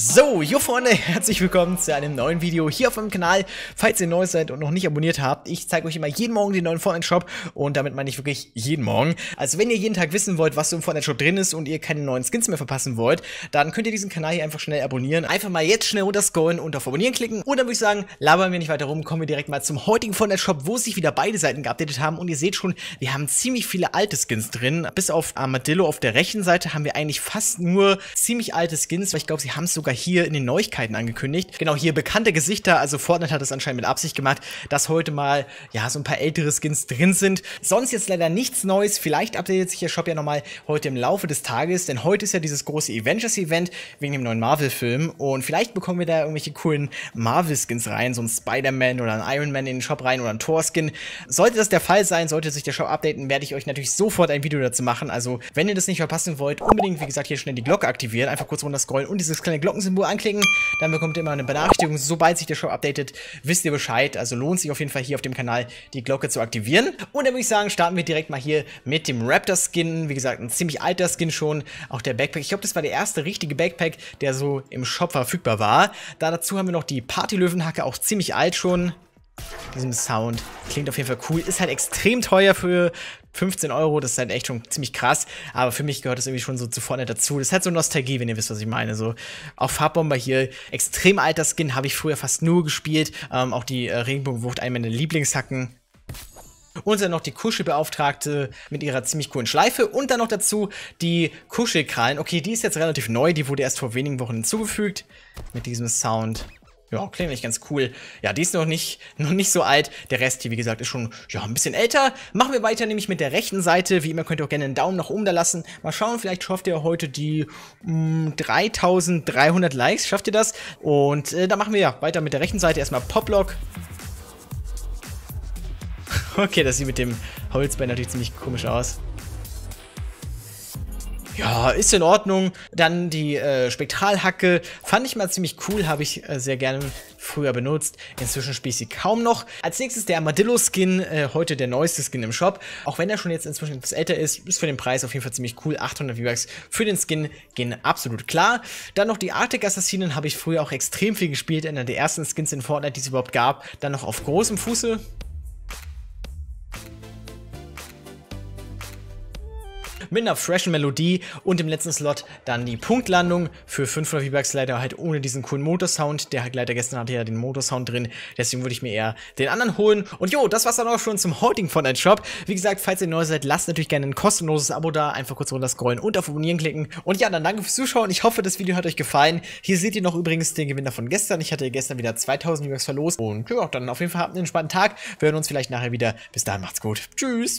So, jo Freunde, herzlich willkommen zu einem neuen Video hier auf meinem Kanal. Falls ihr neu seid und noch nicht abonniert habt, ich zeige euch immer jeden Morgen den neuen Fortnite-Shop und damit meine ich wirklich jeden Morgen. Also wenn ihr jeden Tag wissen wollt, was so im Fortnite-Shop drin ist und ihr keine neuen Skins mehr verpassen wollt, dann könnt ihr diesen Kanal hier einfach schnell abonnieren. Einfach mal jetzt schnell runterscrollen und auf Abonnieren klicken. Und dann würde ich sagen, labern wir nicht weiter rum, kommen wir direkt mal zum heutigen Fortnite-Shop, wo sich wieder beide Seiten geupdatet haben. Und ihr seht schon, wir haben ziemlich viele alte Skins drin. Bis auf Armadillo auf der rechten Seite haben wir eigentlich fast nur ziemlich alte Skins, weil ich glaube, sie haben es sogar sogar hier in den Neuigkeiten angekündigt. Genau, hier bekannte Gesichter, also Fortnite hat es anscheinend mit Absicht gemacht, dass heute mal, ja, so ein paar ältere Skins drin sind. Sonst jetzt leider nichts Neues, vielleicht updatet sich der Shop ja nochmal heute im Laufe des Tages, denn heute ist ja dieses große Avengers-Event wegen dem neuen Marvel-Film und vielleicht bekommen wir da irgendwelche coolen Marvel-Skins rein, so ein Spider-Man oder ein Iron Man in den Shop rein oder ein Thor-Skin. Sollte das der Fall sein, sollte sich der Shop updaten, werde ich euch natürlich sofort ein Video dazu machen. Also, wenn ihr das nicht verpassen wollt, unbedingt, wie gesagt, hier schnell die Glocke aktivieren, einfach kurz runter scrollen und dieses kleine Glocken Glockensymbol anklicken, dann bekommt ihr immer eine Benachrichtigung. Sobald sich der Shop updatet, wisst ihr Bescheid. Also lohnt sich auf jeden Fall hier auf dem Kanal die Glocke zu aktivieren. Und dann würde ich sagen, starten wir direkt mal hier mit dem Raptor-Skin. Wie gesagt, ein ziemlich alter Skin schon. Auch der Backpack. Ich glaube, das war der erste richtige Backpack, der so im Shop verfügbar war. Da dazu haben wir noch die party Partylöwenhacke, auch ziemlich alt schon diesem Sound. Klingt auf jeden Fall cool. Ist halt extrem teuer für 15 Euro, das ist halt echt schon ziemlich krass, aber für mich gehört das irgendwie schon so zu vorne dazu. Das hat so Nostalgie, wenn ihr wisst, was ich meine. So auch Farbbomber hier, extrem alter Skin, habe ich früher fast nur gespielt. Ähm, auch die äh, Regenbogenwucht, eine meiner Lieblingshacken. Und dann noch die Kuschelbeauftragte mit ihrer ziemlich coolen Schleife. Und dann noch dazu die Kuschelkrallen. Okay, die ist jetzt relativ neu. Die wurde erst vor wenigen Wochen hinzugefügt. Mit diesem Sound. Ja, oh, klingt eigentlich ganz cool. Ja, die ist noch nicht, noch nicht so alt. Der Rest hier, wie gesagt, ist schon ja, ein bisschen älter. Machen wir weiter nämlich mit der rechten Seite. Wie immer könnt ihr auch gerne einen Daumen nach oben da lassen. Mal schauen, vielleicht schafft ihr heute die mh, mm, 3300 Likes. Schafft ihr das? Und äh, dann machen wir ja weiter mit der rechten Seite. Erstmal Poplock. okay, das sieht mit dem Holzbein natürlich ziemlich komisch aus ja, ist in Ordnung. Dann die äh, Spektralhacke. Fand ich mal ziemlich cool, habe ich äh, sehr gerne früher benutzt. Inzwischen spiele ich sie kaum noch. Als nächstes der Armadillo-Skin, äh, heute der neueste Skin im Shop. Auch wenn er schon jetzt inzwischen etwas älter ist, ist für den Preis auf jeden Fall ziemlich cool. 800 V-Bucks für den Skin gehen absolut klar. Dann noch die Arctic Assassinen habe ich früher auch extrem viel gespielt. Einer der ersten Skins in Fortnite, die es überhaupt gab. Dann noch auf großem Fuße. mit einer freshen Melodie und im letzten Slot dann die Punktlandung für 500 V-Bucks leider halt ohne diesen coolen Motorsound. Der Gleiter gestern hatte ja den Motorsound drin, deswegen würde ich mir eher den anderen holen. Und jo, das war's dann auch schon zum heutigen Frontend Shop. Wie gesagt, falls ihr neu seid, lasst natürlich gerne ein kostenloses Abo da, einfach kurz runter scrollen und auf Abonnieren klicken. Und ja, dann danke fürs Zuschauen. Ich hoffe, das Video hat euch gefallen. Hier seht ihr noch übrigens den Gewinner von gestern. Ich hatte gestern wieder 2000 V-Bucks verlost und ja, dann auf jeden Fall habt einen entspannten Tag. Wir hören uns vielleicht nachher wieder. Bis dahin macht's gut. Tschüss.